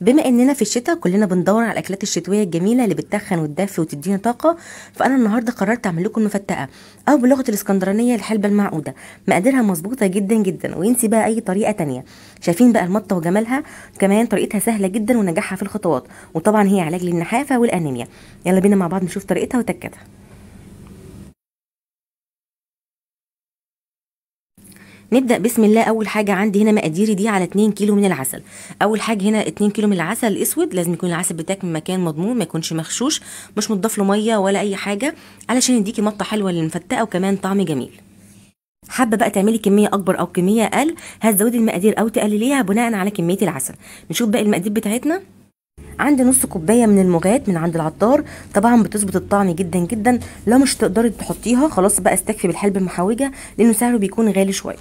بما اننا في الشتاء كلنا بندور على الاكلات الشتويه الجميله اللي بتتخن وتدفي وتدينا طاقه فانا النهارده قررت اعمل لكم مفتقه او بلغه الاسكندرانيه الحلبه المعقوده مقاديرها مظبوطه جدا جدا وينسي بقى اي طريقه تانية شايفين بقى المطه وجمالها كمان طريقتها سهله جدا ونجاحها في الخطوات وطبعا هي علاج للنحافه والانيميا يلا بينا مع بعض نشوف طريقتها وتكتها نبدا بسم الله اول حاجه عندي هنا مقاديري دي على 2 كيلو من العسل اول حاجه هنا 2 كيلو من العسل الاسود لازم يكون العسل بتاعك من مكان مضمون ما يكونش مخشوش مش متضاف له ميه ولا اي حاجه علشان يديكي مطه حلوه للمفتقه وكمان طعم جميل حابه بقى تعملي كميه اكبر او كميه اقل هتزودي المقادير او تقلليها بناء على كميه العسل نشوف بقى المقادير بتاعتنا عندي نص كوبايه من المغات من عند العطار طبعا بتظبط الطعم جدا جدا لو مش تقدري تحطيها خلاص بقى استكفي بالحلبة المحوجه لانه سعره بيكون غالي شويه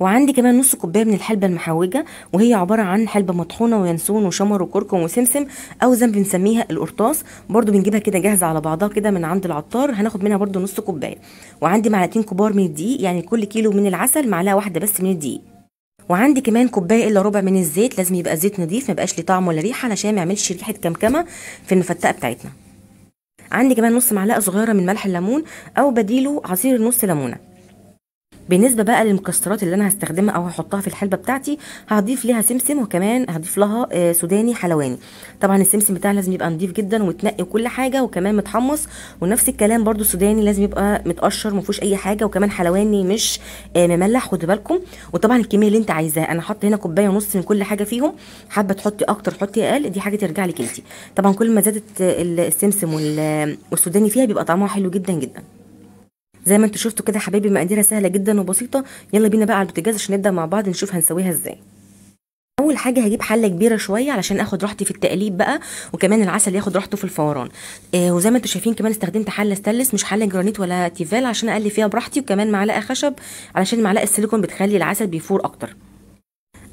وعندي كمان نص كوبايه من الحلبه المحوجه وهي عباره عن حلبه مطحونه وينسون وشمر وكركم وسمسم او زي ما بنسميها القرطاس برده بنجيبها كده جاهزه على بعضها كده من عند العطار هناخد منها برده نص كوبايه وعندي معلقتين كبار من الدقيق يعني كل كيلو من العسل معلقه واحده بس من الدقيق وعندي كمان كوبايه الا ربع من الزيت لازم يبقى زيت نظيف ما يبقاش ليه طعم ولا ريحه علشان ما يعملش ريحه كمكمه في المفتقه بتاعتنا عندي كمان نص معلقه صغيره من ملح الليمون او بديله عصير نص ليمونه بالنسبه بقى للمكسرات اللي انا هستخدمها او هحطها في الحلبه بتاعتي هضيف ليها سمسم وكمان هضيف لها آه، سوداني حلواني طبعا السمسم بتاعها لازم يبقى نضيف جدا ومتنقي كل حاجه وكمان متحمص ونفس الكلام برده السوداني لازم يبقى متقشر ما فيهوش اي حاجه وكمان حلواني مش آه، مملح خدوا بالكم وطبعا الكميه اللي انت عايزاها انا حاطه هنا كوبايه ونص من كل حاجه فيهم حابه تحطي اكتر حطي اقل دي حاجه ترجع لك انت طبعا كل ما زادت السمسم والسوداني فيها بيبقى طعمها حلو جدا جدا زي ما انتوا شفتوا كده حبايبي مقاديرها سهله جدا وبسيطه يلا بينا بقى على البوتاجاز عشان نبدا مع بعض نشوف هنسويها ازاي اول حاجه هجيب حله كبيره شويه علشان اخد راحتي في التقليب بقى وكمان العسل ياخد راحته في الفوران آه وزي ما انتم شايفين كمان استخدمت حله ستانلس مش حله جرانيت ولا تيفال عشان اقلي فيها براحتي وكمان معلقه خشب علشان معلقه السيليكون بتخلي العسل بيفور اكتر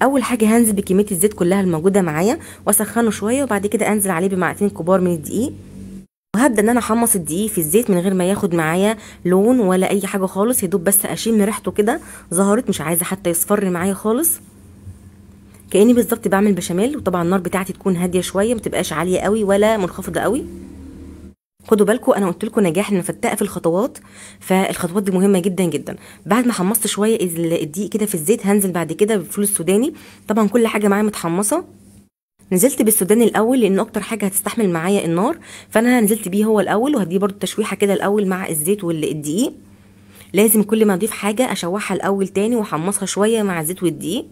اول حاجه هنزل بكميه الزيت كلها الموجوده معايا واسخنه شويه وبعد كده انزل عليه بمعلقتين كبار من الدقيق وهبدا ان انا احمص الدقيق في الزيت من غير ما ياخد معايا لون ولا اي حاجه خالص يدوب بس اشم ريحته كده ظهرت مش عايزه حتى يصفر معايا خالص كاني بالظبط بعمل بشاميل وطبعا النار بتاعتي تكون هاديه شويه ما تبقاش عاليه قوي ولا منخفضه قوي خدوا بالكم انا قلت لكم نجاح المفتقه في الخطوات فالخطوات دي مهمه جدا جدا بعد ما حمصت شويه الدقيق كده في الزيت هنزل بعد كده بالفول السوداني طبعا كل حاجه معايا متحمصه نزلت بالسوداني الاول لان اكتر حاجه هتستحمل معايا النار فانا نزلت بيه هو الاول وهديه برده تشويحه كده الاول مع الزيت والدقيق لازم كل ما اضيف حاجه اشوحها الاول تاني واحمصها شويه مع الزيت والدقيق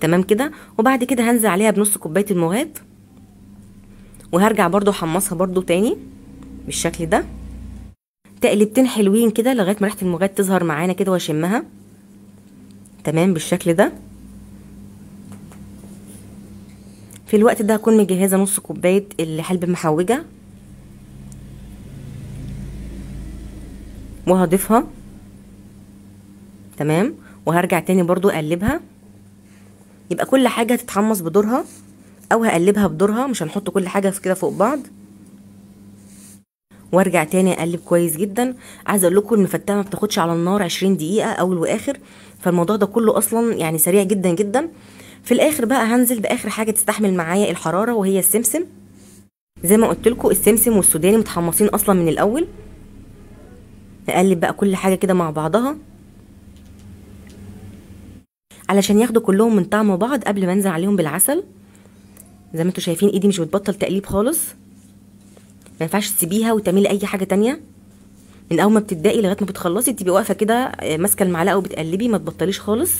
تمام كده وبعد كده هنزل عليها بنص كوبايه المغاد وهرجع برده احمصها برده تاني بالشكل ده تقلبتين حلوين كده لغايه ما ريحه المغاد تظهر معانا كده واشمها تمام بالشكل ده في الوقت ده هكون مجهزه نص كوبايه الحلب المحوجه وهضيفها تمام وهرجع تاني برضو اقلبها يبقى كل حاجه هتتحمص بدورها او هقلبها بدورها مش هنحط كل حاجه كده فوق بعض وارجع تاني اقلب كويس جدا عايزه اقول لكم المفتحه ما بتاخدش على النار 20 دقيقه اول واخر فالموضوع ده كله اصلا يعني سريع جدا جدا في الاخر بقى هنزل باخر حاجه تستحمل معايا الحراره وهي السمسم زي ما قلت لكم السمسم والسوداني متحمصين اصلا من الاول نقلب بقى كل حاجه كده مع بعضها علشان ياخدوا كلهم من طعم بعض قبل ما انزل عليهم بالعسل زي ما انتم شايفين ايدي مش بتبطل تقليب خالص ما ينفعش تسيبيها وتعملي اي حاجه تانية من اول ما بتبداي لغايه ما بتخلصي تبقي واقفه كده آه، ماسكه المعلقه وبتقلبي ما تبطليش خالص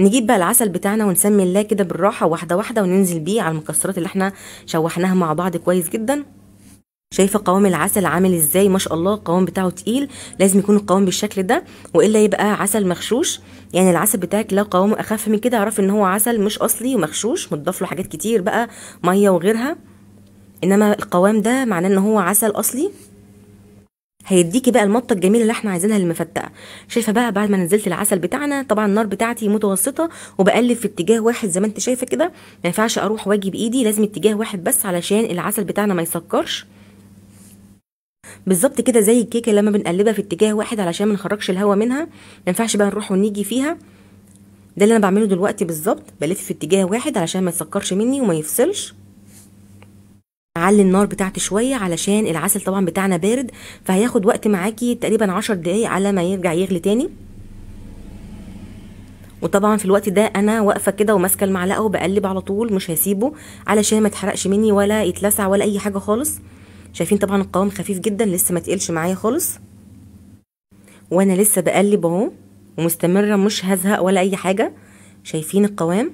نجيب بقى العسل بتاعنا ونسمي الله كده بالراحه واحده واحده وننزل بيه على المكسرات اللي احنا شوحناها مع بعض كويس جدا شايفه قوام العسل عامل ازاي ما شاء الله القوام بتاعه تقيل لازم يكون القوام بالشكل ده والا يبقى عسل مغشوش يعني العسل بتاعك لو قوامه اخف من كده عرف ان هو عسل مش اصلي ومخشوش متضاف له حاجات كتير بقى ميه وغيرها انما القوام ده معناه ان هو عسل اصلي هيديكي بقى المطه الجميله اللي احنا عايزينها المفتقه شايفه بقى بعد ما نزلت العسل بتاعنا طبعا النار بتاعتي متوسطه وبقلب في اتجاه واحد زي ما انت شايفه كده ما ينفعش اروح واجي بايدي لازم اتجاه واحد بس علشان العسل بتاعنا ما يسكرش بالظبط كده زي الكيكه لما بنقلبها في اتجاه واحد علشان ما نخرجش الهواء منها ما ينفعش بقى نروح ونيجي فيها ده اللي انا بعمله دلوقتي بالظبط بلف في اتجاه واحد علشان ما يسكرش مني وما يفصلش علي النار بتاعتي شويه علشان العسل طبعا بتاعنا بارد فهياخد وقت معاكي تقريبا عشر دقايق على ما يرجع يغلي تاني وطبعا في الوقت ده انا واقفه كده وماسكه المعلقه وبقلب على طول مش هسيبه علشان ما يتحرقش مني ولا يتلسع ولا اي حاجه خالص شايفين طبعا القوام خفيف جدا لسه ما تقلش معايا خالص وانا لسه بقلب اهو ومستمره مش هزهق ولا اي حاجه شايفين القوام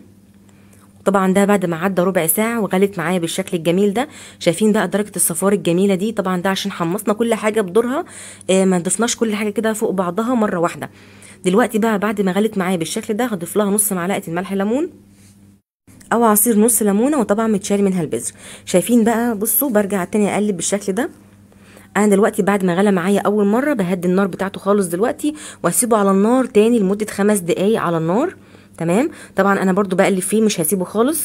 طبعا ده بعد ما عدى ربع ساعه وغلت معايا بالشكل الجميل ده شايفين بقى درجه الصفار الجميله دي طبعا ده عشان حمصنا كل حاجه بدورها آه ما ضفناش كل حاجه كده فوق بعضها مره واحده دلوقتي بقى بعد ما غلت معايا بالشكل ده هضيف لها نص معلقه الملح ليمون او عصير نص ليمونه وطبعا متشال منها البذر شايفين بقى بصوا برجع تاني اقلب بالشكل ده انا دلوقتي بعد ما غلى معايا اول مره بهدي النار بتاعته خالص دلوقتي واسيبه على النار تاني لمده خمس دقايق على النار تمام طبعا انا برضو بقلب فيه مش هسيبه خالص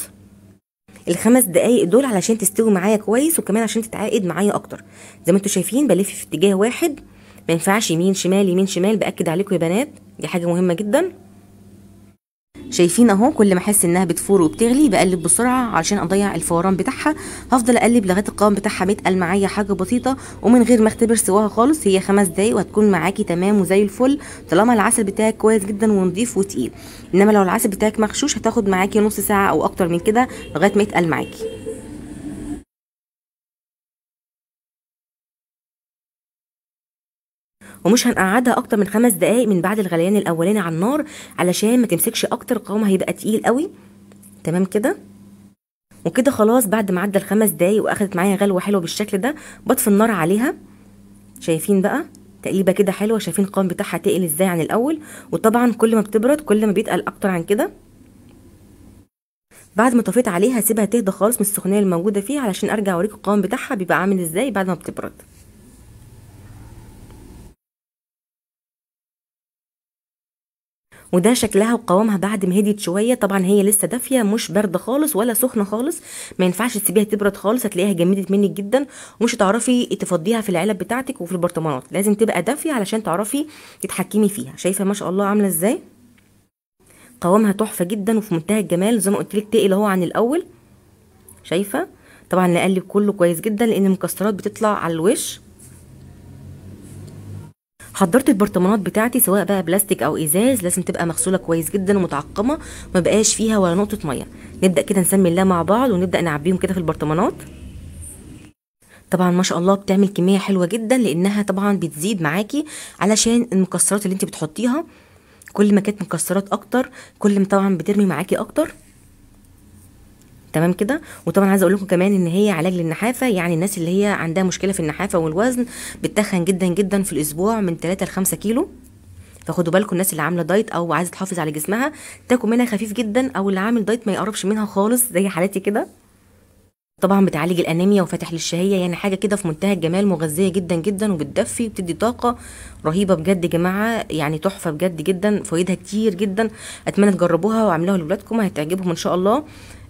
الخمس دقايق دول علشان تستوي معايا كويس وكمان عشان تتعقد معايا اكتر زي ما انتم شايفين بلف في اتجاه واحد ما ينفعش يمين شمال يمين شمال باكد عليكم يا بنات دي حاجه مهمه جدا شايفين اهو كل ما احس انها بتفور وبتغلي بقلب بسرعه علشان اضيع الفوران بتاعها هفضل اقلب لغايه القوام بتاعها بيتقل معايا حاجه بسيطه ومن غير ما اختبر سواها خالص هي خمس دقايق وهتكون معاكي تمام وزي الفل طالما العسل بتاعك كويس جدا ونضيف وتقيل انما لو العسل بتاعك مغشوش هتاخد معاكي نص ساعه او اكتر من كده لغايه ما يتقل معاكي ومش هنقعدها اكتر من خمس دقايق من بعد الغليان الاولاني على النار علشان ما تمسكش اكتر قوامها هيبقى تقيل قوي تمام كده وكده خلاص بعد ما عدى الخمس دقايق واخدت معايا غلوه حلوه بالشكل ده بطفي النار عليها شايفين بقى تقليبه كده حلوه شايفين القوام بتاعها تقل ازاي عن الاول وطبعا كل ما بتبرد كل ما بيتقل اكتر عن كده بعد ما طفيت عليها هسيبها تهدى خالص من السخونيه الموجوده فيها علشان ارجع اوريكم القوام بتاعها بيبقى عامل ازاي بعد ما بتبرد وده شكلها وقوامها بعد ما هديت شويه طبعا هي لسه دافيه مش بارده خالص ولا سخنه خالص ما ينفعش تسيبيها تبرد خالص هتلاقيها جمدت منك جدا ومش هتعرفي تفضيها في العلب بتاعتك وفي البرطمانات لازم تبقى دافيه علشان تعرفي تتحكمي فيها شايفه ما شاء الله عامله ازاي قوامها تحفه جدا وفي منتهى الجمال زي ما قلت لك تقل اهو عن الاول شايفه طبعا نقلب كله كويس جدا لان المكسرات بتطلع على الوش حضرت البرطمانات بتاعتي سواء بقى بلاستيك او ازاز لازم تبقى مغسوله كويس جدا ومتعقمه ما بقاش فيها ولا نقطه ميه نبدا كده نسمي الله مع بعض ونبدا نعبيهم كده في البرطمانات طبعا ما شاء الله بتعمل كميه حلوه جدا لانها طبعا بتزيد معاكي علشان المكسرات اللي انت بتحطيها كل ما كانت مكسرات اكتر كل ما طبعا بترمي معاكي اكتر تمام كده وطبعا عايزه اقول لكم كمان ان هي علاج للنحافه يعني الناس اللي هي عندها مشكله في النحافه والوزن بتتخن جدا جدا في الاسبوع من 3 ل 5 كيلو فخدوا بالكم الناس اللي عامله دايت او عايزه تحافظ على جسمها تاكل منها خفيف جدا او اللي عامل دايت ما يقربش منها خالص زي حالتي كده طبعا بتعالج الانيميا وفاتح للشهيه يعني حاجه كده في منتهى الجمال مغذيه جدا جدا وبتدفي وبتدي طاقه رهيبه بجد يا جماعه يعني تحفه بجد جدا فوائدها كتير جدا اتمنى تجربوها واعملوها لاولادكم هتعجبهم ان شاء الله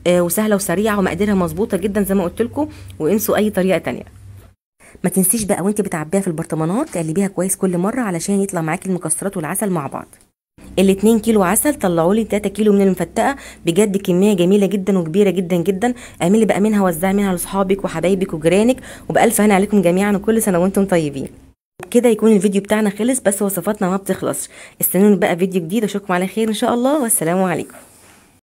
آه، وسهله وسريعه ومقاديرها مظبوطه جدا زي ما قلت لكم وانسوا اي طريقه تانية ما تنسيش بقى وانت بتعبيها في البرطمانات تقلبيها كويس كل مره علشان يطلع معاكي المكسرات والعسل مع بعض الاتنين كيلو عسل طلعوا لي 3 كيلو من المفتقه بجد كميه جميله جدا وكبيره جدا جدا اعملي بقى منها وزعي منها لاصحابك وحبايبك وجيرانك وبالف هنا عليكم جميعا وكل سنه وانتم طيبين وبكده يكون الفيديو بتاعنا خلص بس وصفاتنا ما بتخلصش استنوني بقى فيديو جديد اشوفكم على خير ان شاء الله والسلام عليكم